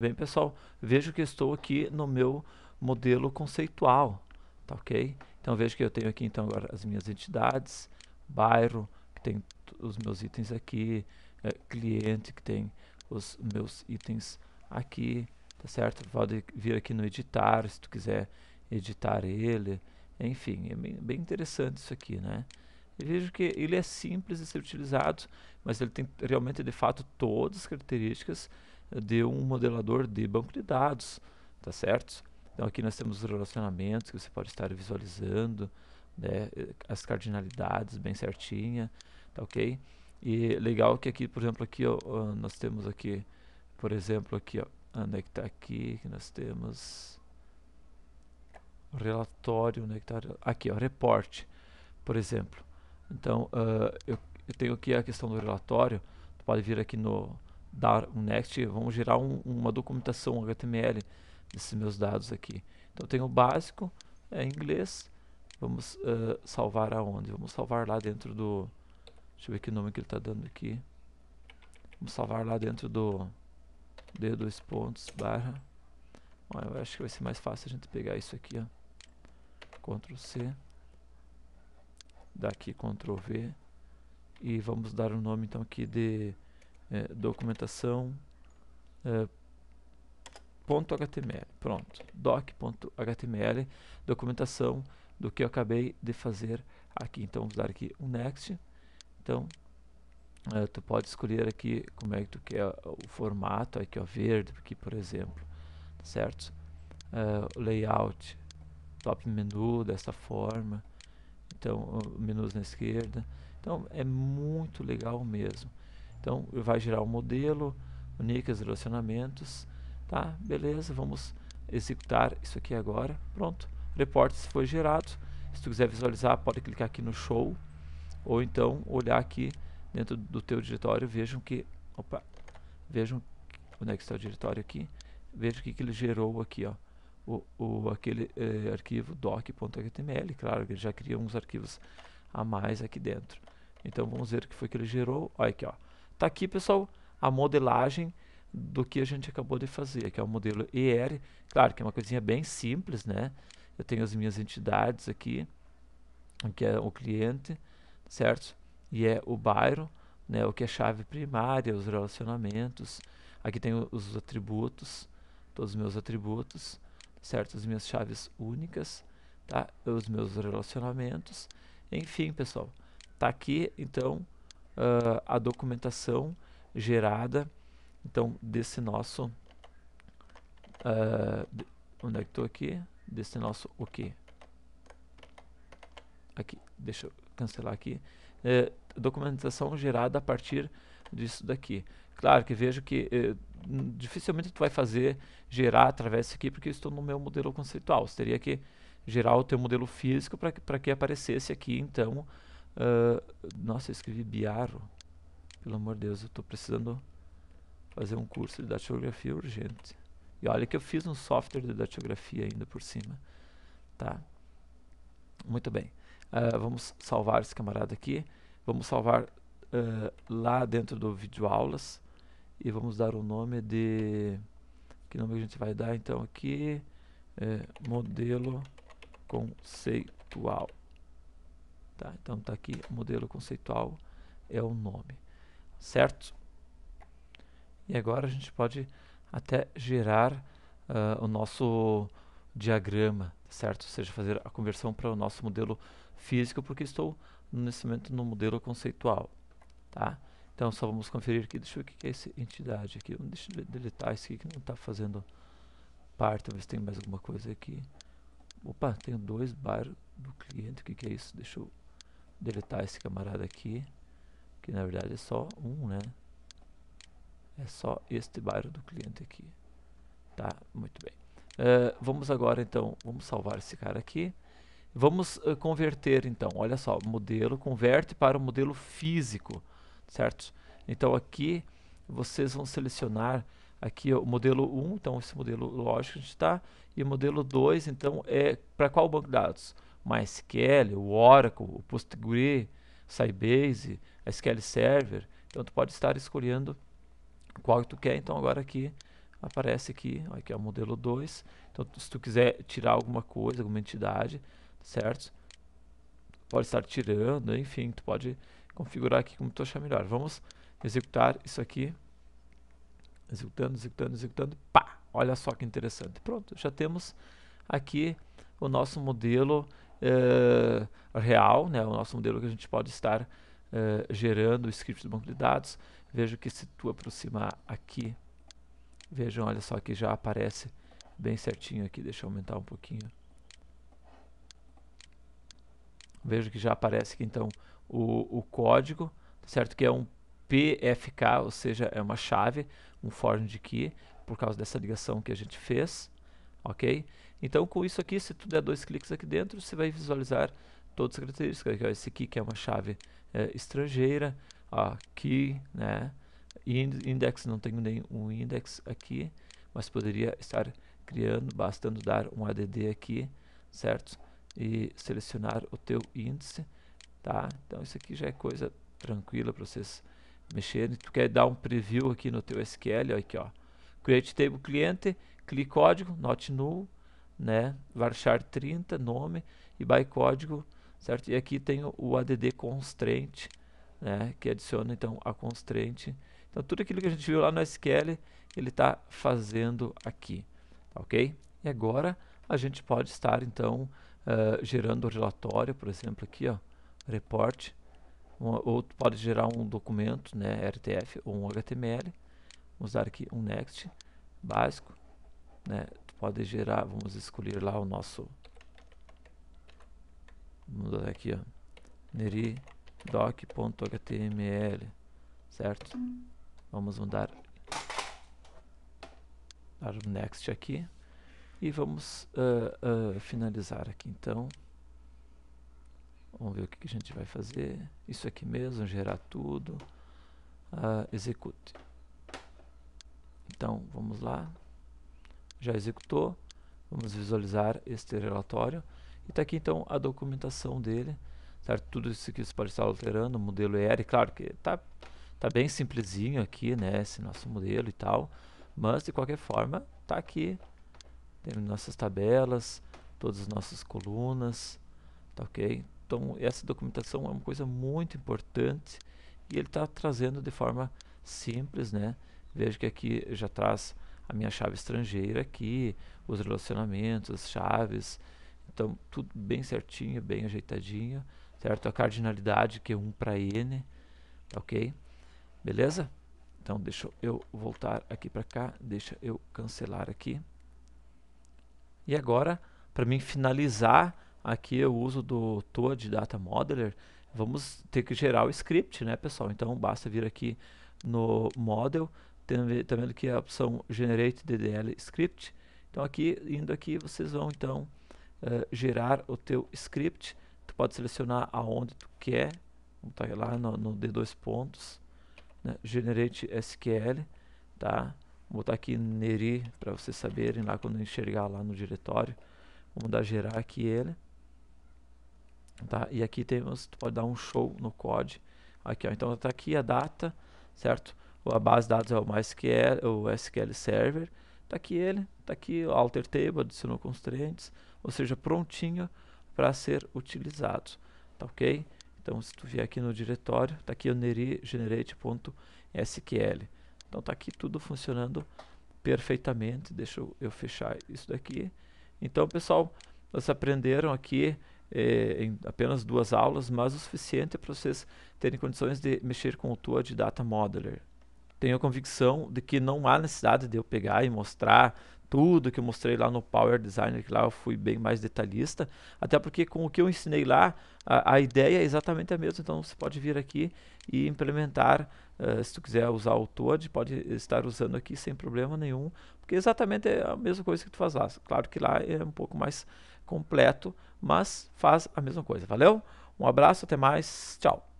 Bem, pessoal, vejo que estou aqui no meu modelo conceitual, tá ok? Então, vejo que eu tenho aqui, então, agora as minhas entidades, bairro, que tem os meus itens aqui, é, cliente, que tem os meus itens aqui, tá certo? Pode vir aqui no editar, se tu quiser editar ele, enfim, é bem, bem interessante isso aqui, né? vejo que ele é simples de ser utilizado, mas ele tem realmente, de fato, todas as características de um modelador de banco de dados, tá certo? Então aqui nós temos os relacionamentos que você pode estar visualizando, né, as cardinalidades bem certinha, tá ok? E legal que aqui, por exemplo, aqui ó, nós temos aqui, por exemplo, aqui, ó, onde é que está aqui, que nós temos relatório, onde é que tá, aqui, ó, reporte, por exemplo. Então, uh, eu, eu tenho aqui a questão do relatório, tu pode vir aqui no, dar um next, vamos gerar um, uma documentação HTML desses meus dados aqui. Então eu tenho o básico, é inglês, vamos uh, salvar aonde? Vamos salvar lá dentro do... deixa eu ver que nome que ele está dando aqui. Vamos salvar lá dentro do d dois pontos, barra. Bom, eu acho que vai ser mais fácil a gente pegar isso aqui, ó. Ctrl C. Daqui Ctrl V. E vamos dar um nome então aqui de é, documentação é, ponto .html, pronto, doc.html, documentação do que eu acabei de fazer aqui. Então vamos dar aqui um next. Então é, tu pode escolher aqui como é que tu quer o formato aqui ó verde aqui por exemplo, tá certo? Uh, layout, top menu desta forma, então menus na esquerda. Então é muito legal mesmo. Então, vai gerar o um modelo, uniques, relacionamentos, tá? Beleza, vamos executar isso aqui agora. Pronto, reportes foi gerado. Se tu quiser visualizar, pode clicar aqui no show ou então olhar aqui dentro do teu diretório, vejam que, opa, vejam onde é que está o diretório aqui, vejam o que, que ele gerou aqui, ó. O, o, aquele eh, arquivo doc.html, claro que ele já cria uns arquivos a mais aqui dentro. Então vamos ver o que foi que ele gerou. Olha aqui, ó. Tá aqui, pessoal, a modelagem do que a gente acabou de fazer, que é o modelo ER. Claro que é uma coisinha bem simples, né? Eu tenho as minhas entidades aqui, que é o cliente, certo? E é o bairro, né? O que é chave primária, os relacionamentos. Aqui tem os atributos, todos os meus atributos, certo? As minhas chaves únicas, tá? Os meus relacionamentos. Enfim, pessoal, tá aqui, então, uh, a documentação gerada então desse nosso uh, de, onde é que estou aqui desse nosso o okay. que aqui deixa eu cancelar aqui é, documentação gerada a partir disso daqui claro que vejo que eh, dificilmente tu vai fazer gerar através disso aqui porque estou no meu modelo conceitual você teria que gerar o teu modelo físico para que, que aparecesse aqui então ah, nossa, eu escrevi Biaro. Pelo amor de Deus, eu estou precisando fazer um curso de datilografia urgente. E olha que eu fiz um software de datilografia ainda por cima. Tá? Muito bem. Uh, vamos salvar esse camarada aqui. Vamos salvar uh, lá dentro do vídeo aulas. E vamos dar o nome de... Que nome a gente vai dar então aqui? É, modelo conceitual. Tá? Então está aqui, modelo conceitual é o nome, certo? E agora a gente pode até gerar uh, o nosso diagrama, certo? Ou seja, fazer a conversão para o nosso modelo físico, porque estou nesse momento no modelo conceitual, tá? Então só vamos conferir aqui, deixa eu ver o que é essa entidade aqui, deixa eu deletar isso aqui que não está fazendo parte, talvez tem mais alguma coisa aqui. Opa, tem dois bairros do cliente, o que, que é isso? Deixa eu deletar esse camarada aqui, que na verdade é só um, né? É só este bairro do cliente aqui. Tá, muito bem. Uh, vamos agora então, vamos salvar esse cara aqui. Vamos uh, converter então, olha só, modelo, converte para o modelo físico, certo? Então aqui vocês vão selecionar aqui o modelo 1, então esse modelo lógico a gente está, e o modelo 2, então é para qual banco de dados? MySQL, o Oracle, o PostgreSQL, Sybase, SQL Server. Então tu pode estar escolhendo qual tu quer. Então agora aqui aparece aqui, aqui é o modelo 2. Então se tu quiser tirar alguma coisa, alguma entidade, certo? Pode estar tirando, enfim, tu pode configurar aqui como tu achar melhor. Vamos executar isso aqui. Executando, executando, executando, pá! Olha só que interessante. Pronto, já temos aqui o nosso modelo eh, real, né, o nosso modelo que a gente pode estar uh, gerando o script do banco de dados. Vejo que se tu aproximar aqui, vejam, olha só que já aparece bem certinho aqui, deixa eu aumentar um pouquinho. Vejo que já aparece aqui então o, o código, certo? Que é um PFK, ou seja, é uma chave, um foreign de key, por causa dessa ligação que a gente fez, ok? Então com isso aqui, se tu der dois cliques aqui dentro, você vai visualizar todas as características. Aqui, ó, esse aqui que é uma chave é, estrangeira, ó, aqui, né? Index, não tenho nenhum index aqui, mas poderia estar criando, bastando dar um add aqui, certo? E selecionar o teu índice, tá? Então isso aqui já é coisa tranquila para vocês mexerem. Tu quer dar um preview aqui no teu SQL, ó, aqui ó. Create table cliente, clique código, not null, né? varchar 30, nome e by código, certo? E aqui tem o, add constraint, né? que adiciona então a constraint. Então tudo aquilo que a gente viu lá no SQL, ele está fazendo aqui, tá ok? E agora a gente pode estar então uh, gerando o relatório, por exemplo aqui, ó, report, um, ou pode gerar um documento, né, RTF ou um HTML. Vamos dar aqui um next básico, né, pode gerar, vamos escolher lá o nosso, vamos mudar aqui, ó, neri doc.html, certo? Vamos mudar dar o next aqui e vamos uh, uh, finalizar aqui então. Vamos ver o que, que, a gente vai fazer. Isso aqui mesmo, gerar tudo. Uh, execute. Então, vamos lá já executou. Vamos visualizar este relatório. E está aqui então a documentação dele. Certo? Tudo isso que você pode estar alterando, o modelo ER, claro que está tá bem simplesinho aqui, né? Esse nosso modelo e tal. Mas de qualquer forma, está aqui. Tem nossas tabelas, todas as nossas colunas. Tá ok? Então essa documentação é uma coisa muito importante e ele está trazendo de forma simples, né? Veja que aqui já traz a minha chave estrangeira aqui, os relacionamentos, as chaves. Então, tudo bem certinho, bem ajeitadinho, certo? A cardinalidade, que é 1 para N, ok? Beleza? Então, deixa eu voltar aqui para cá, deixa eu cancelar aqui. E agora, para mim finalizar aqui o uso do Toad Data Modeler, vamos ter que gerar o script, né, pessoal? Então basta vir aqui no model, também, também do que a opção Generate DDL Script. Então aqui, indo aqui, vocês vão então uh, gerar o teu script. Tu pode selecionar aonde tu quer, tá lá no, no D2 pontos, né? Generate SQL, tá? Vou botar aqui Neri para vocês saberem lá quando enxergar lá no diretório. Vamos dar gerar aqui ele. Tá? E aqui temos, tu pode dar um show no code. Aqui, ó. Então tá aqui a data, certo? a base de dados é o MySQL, o SQL Server. Está aqui ele, está aqui o alter table, adicionou constraints, ou seja, prontinho para ser utilizado. Tá ok? Então, se tu vier aqui no diretório, está aqui o generate.sql. Então, está aqui tudo funcionando perfeitamente. Deixa eu, eu fechar isso daqui. Então, pessoal, vocês aprenderam aqui eh, em apenas duas aulas, mas o suficiente para vocês terem condições de mexer com o TUA de Data Modeler tenho a convicção de que não há necessidade de eu pegar e mostrar tudo que eu mostrei lá no Power Designer, que lá eu fui bem mais detalhista, até porque com o que eu ensinei lá, a, a ideia é exatamente a mesma, então você pode vir aqui e implementar, uh, se tu quiser usar o Toad, pode estar usando aqui sem problema nenhum, porque exatamente é a mesma coisa que tu faz lá, claro que lá é um pouco mais completo, mas faz a mesma coisa, valeu? Um abraço, até mais, tchau!